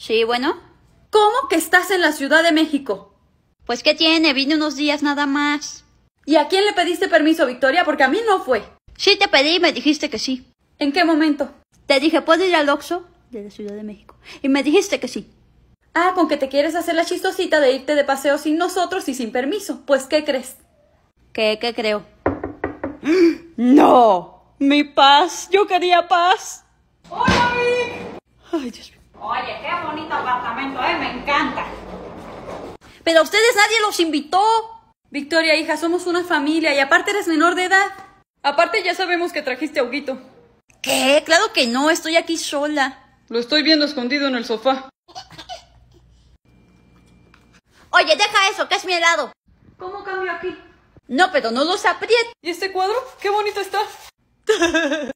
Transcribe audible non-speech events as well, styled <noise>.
Sí, bueno. ¿Cómo que estás en la Ciudad de México? Pues qué tiene, vine unos días nada más. ¿Y a quién le pediste permiso, Victoria? Porque a mí no fue. Sí, te pedí y me dijiste que sí. ¿En qué momento? Te dije, ¿puedo ir al Oxxo? De la Ciudad de México. Y me dijiste que sí. Ah, con que te quieres hacer la chistosita de irte de paseo sin nosotros y sin permiso. Pues, ¿qué crees? ¿Qué, qué creo? <gasps> ¡No! ¡Mi paz! ¡Yo quería paz! ¡Hola, Vic! ¡Ay, Dios mío! Oye, ¿qué pero a ustedes nadie los invitó. Victoria, hija, somos una familia y aparte eres menor de edad. Aparte ya sabemos que trajiste a ¿Qué? Claro que no, estoy aquí sola. Lo estoy viendo escondido en el sofá. Oye, deja eso, que es mi helado. ¿Cómo cambio aquí? No, pero no los aprietes ¿Y este cuadro? ¡Qué bonito está! <laughs>